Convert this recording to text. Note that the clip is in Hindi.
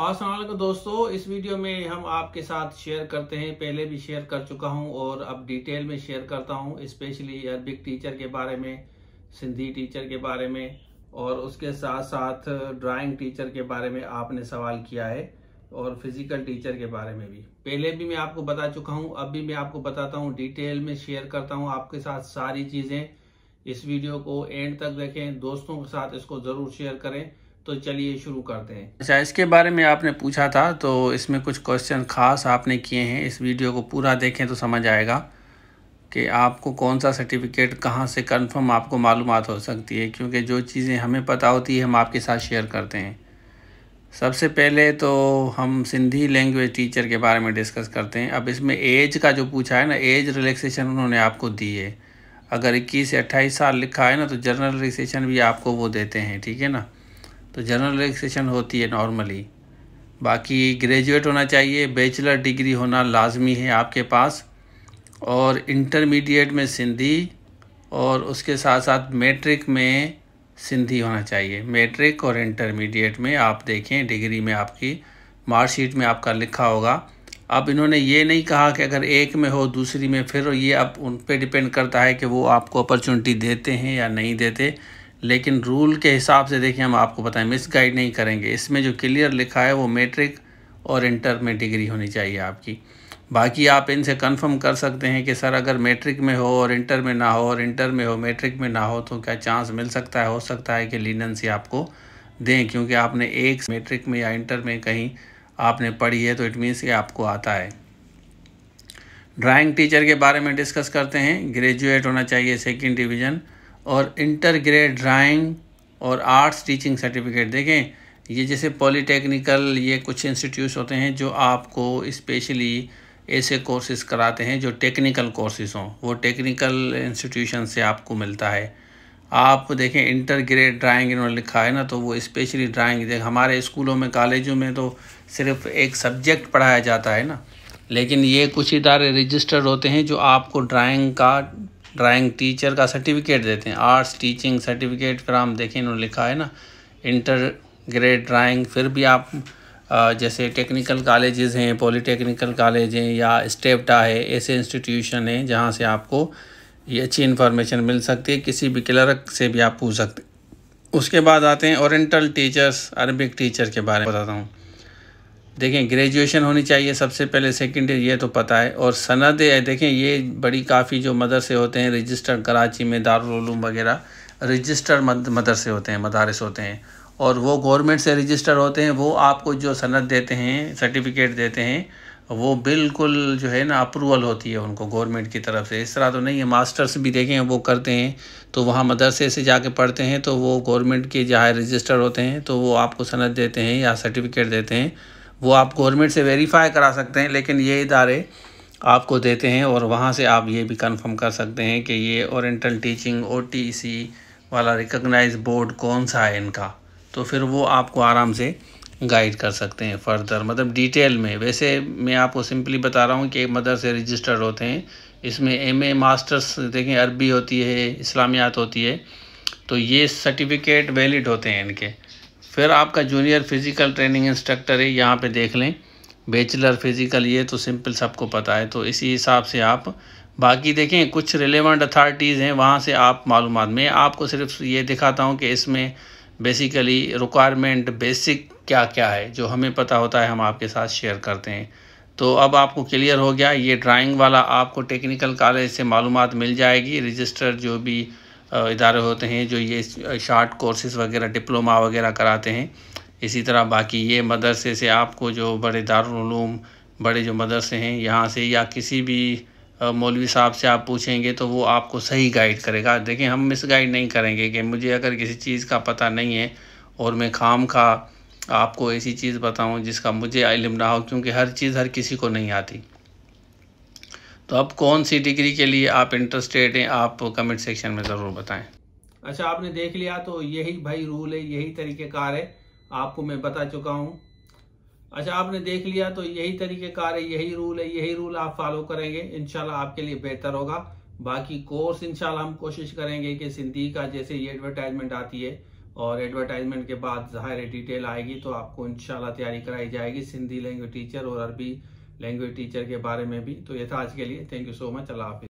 असलम दोस्तों इस वीडियो में हम आपके साथ शेयर करते हैं पहले भी शेयर कर चुका हूं और अब डिटेल में शेयर करता हूं स्पेशली अरबिक टीचर के बारे में सिंधी टीचर के बारे में और उसके साथ साथ ड्राइंग टीचर के बारे में आपने सवाल किया है और फिजिकल टीचर के बारे में भी पहले भी मैं आपको बता चुका हूं अब भी मैं आपको बताता हूँ डिटेल में शेयर करता हूँ आपके साथ सारी चीज़ें इस वीडियो को एंड तक देखें दोस्तों के साथ इसको ज़रूर शेयर करें तो चलिए शुरू करते हैं अच्छा इसके बारे में आपने पूछा था तो इसमें कुछ क्वेश्चन खास आपने किए हैं इस वीडियो को पूरा देखें तो समझ आएगा कि आपको कौन सा सर्टिफिकेट कहाँ से कन्फर्म आपको मालूम हो सकती है क्योंकि जो चीज़ें हमें पता होती है हम आपके साथ शेयर करते हैं सबसे पहले तो हम सिंधी लैंग्वेज टीचर के बारे में डिस्कस करते हैं अब इसमें एज का जो पूछा है ना एज रिलैक्सेशन उन्होंने आपको दी है अगर इक्कीस से अट्ठाईस साल लिखा है ना तो जनरल रिलैक्सेशन भी आपको वो देते हैं ठीक है ना तो जनरल रिलैक्सेशन होती है नॉर्मली बाकी ग्रेजुएट होना चाहिए बैचलर डिग्री होना लाजमी है आपके पास और इंटरमीडिएट में सिंधी और उसके साथ साथ मैट्रिक में सिंधी होना चाहिए मैट्रिक और इंटरमीडिएट में आप देखें डिग्री में आपकी मार्कशीट में आपका लिखा होगा अब इन्होंने ये नहीं कहा कि अगर एक में हो दूसरी में फिर ये अब उन पर डिपेंड करता है कि वो आपको अपॉर्चुनिटी देते हैं या नहीं देते लेकिन रूल के हिसाब से देखिए हम आपको बताएं मिस गाइड नहीं करेंगे इसमें जो क्लियर लिखा है वो मेट्रिक और इंटर में डिग्री होनी चाहिए आपकी बाकी आप इनसे कंफर्म कर सकते हैं कि सर अगर मैट्रिक में हो और इंटर में ना हो और इंटर में हो मैट्रिक में ना हो तो क्या चांस मिल सकता है हो सकता है कि लीनेंसी आपको दें क्योंकि आपने एक मेट्रिक में या इंटर में कहीं आपने पढ़ी है तो इट मीन्स ये आपको आता है ड्राइंग टीचर के बारे में डिस्कस करते हैं ग्रेजुएट होना चाहिए सेकेंड डिवीज़न और इंटरग्रेड ड्राइंग और आर्ट्स टीचिंग सर्टिफिकेट देखें ये जैसे पॉलीटेक्निकल ये कुछ इंस्टीट्यूट्स होते हैं जो आपको इस्पेशली ऐसे कोर्सेज कराते हैं जो टेक्निकल कोर्सेज हों वो टेक्निकल इंस्टीट्यूशन से आपको मिलता है आप देखें इंटर ग्रेड ड्राइंग इन्होंने लिखा है ना तो वो स्पेशली ड्राइंग देख हमारे स्कूलों में कॉलेजों में तो सिर्फ एक सब्जेक्ट पढ़ाया जाता है ना लेकिन ये कुछ इदारे रजिस्टर्ड होते हैं जो आपको ड्राइंग का ड्राइंग टीचर का सर्टिफिकेट देते हैं आर्ट्स टीचिंग सर्टिफिकेट फिर हम देखें इन्होंने लिखा है ना इंटर ग्रेड ड्राइंग फिर भी आप जैसे टेक्निकल कॉलेजेस हैं पॉलीटेक्निकल कॉलेज हैं या स्टेपटा है ऐसे इंस्टीट्यूशन हैं जहाँ से आपको ये अच्छी इन्फॉर्मेशन मिल सकती है किसी भी क्लर्क से भी आप पूछ सकते उसके बाद आते हैं औरटल टीचर्स अरबिक टीचर के बारे में बताता हूँ देखें ग्रेजुएशन होनी चाहिए सबसे पहले सेकेंड ईयर ये तो पता है और सनद देखें ये बड़ी काफ़ी जो मदरसे होते हैं रजिस्टर्ड कराची में दारूम वगैरह रजिस्टर्ड मदरसे होते हैं मदारस होते हैं और वो गवर्नमेंट से रजिस्टर होते हैं वो आपको जो सनद देते हैं सर्टिफिकेट देते हैं वो बिल्कुल जो है ना अप्रूवल होती है उनको गवर्नमेंट की तरफ से इस तरह तो नहीं है मास्टर्स भी देखें वो करते हैं तो वहाँ मदरसे से जाके पढ़ते हैं तो वो गवर्नमेंट के जहाँ रजिस्टर होते हैं तो वो आपको सनद देते हैं या सर्टिफिकेट देते हैं वो आप गवर्नमेंट से वेरीफाई करा सकते हैं लेकिन ये इदारे आपको देते हैं और वहाँ से आप ये भी कंफर्म कर सकते हैं कि ये औरटल टीचिंग ओ वाला रिकगनाइज बोर्ड कौन सा है इनका तो फिर वो आपको आराम से गाइड कर सकते हैं फर्दर मतलब डिटेल में वैसे मैं आपको सिंपली बता रहा हूँ कि मदरसे रजिस्टर्ड होते हैं इसमें एम ए मास्टर्स देखें अरबी होती है इस्लामियात होती है तो ये सर्टिफिकेट वैलिड होते हैं इनके फिर आपका जूनियर फिज़िकल ट्रेनिंग इंस्ट्रक्टर है यहाँ पे देख लें बैचलर फिज़िकल ये तो सिंपल सबको पता है तो इसी हिसाब से आप बाकी देखें कुछ रिलेवेंट अथॉरिटीज़ हैं वहाँ से आप मालूम मैं आपको सिर्फ ये दिखाता हूँ कि इसमें बेसिकली रिक्वायरमेंट बेसिक क्या क्या है जो हमें पता होता है हम आपके साथ शेयर करते हैं तो अब आपको क्लियर हो गया ये ड्राइंग वाला आपको टेक्निकल कॉलेज से मालूम मिल जाएगी रजिस्टर जो भी इदारे होते हैं जो ये शार्ट कोर्सेज़ वगैरह डिप्लोमा वगैरह कराते हैं इसी तरह बाकी ये मदरसे से आपको जो बड़े दारूम बड़े जो मदरसे हैं यहाँ से या किसी भी मौलवी साहब से आप पूछेंगे तो वो आपको सही गाइड करेगा देखें हम मिस गाइड नहीं करेंगे कि मुझे अगर किसी चीज़ का पता नहीं है और मैं खाम खा आपको ऐसी चीज़ बताऊँ जिसका मुझे इलम ना हो क्योंकि हर चीज़ हर किसी को नहीं आती तो अब कौन सी डिग्री के लिए आप इंटरेस्टेड हैं आप कमेंट सेक्शन में ज़रूर बताएं अच्छा आपने देख लिया तो यही भाई रूल है यही तरीक़ेकार है आपको मैं बता चुका हूँ अच्छा आपने देख लिया तो यही तरीक़ेकार है यही रूल है यही रूल आप फॉलो करेंगे इनशाला आपके लिए बेहतर होगा बाकी कोर्स इनशाला हम कोशिश करेंगे कि सिंधी का जैसे ये एडवर्टाइजमेंट आती है और एडवर्टाइजमेंट के बाद ज़ाहिर डिटेल आएगी तो आपको इनशाला तैयारी कराई जाएगी सिंधी लैंग्वेज टीचर और अरबी लैंग्वेज टीचर के बारे में भी तो ये था आज के लिए थैंक यू सो मच अल्लाह हाफिज़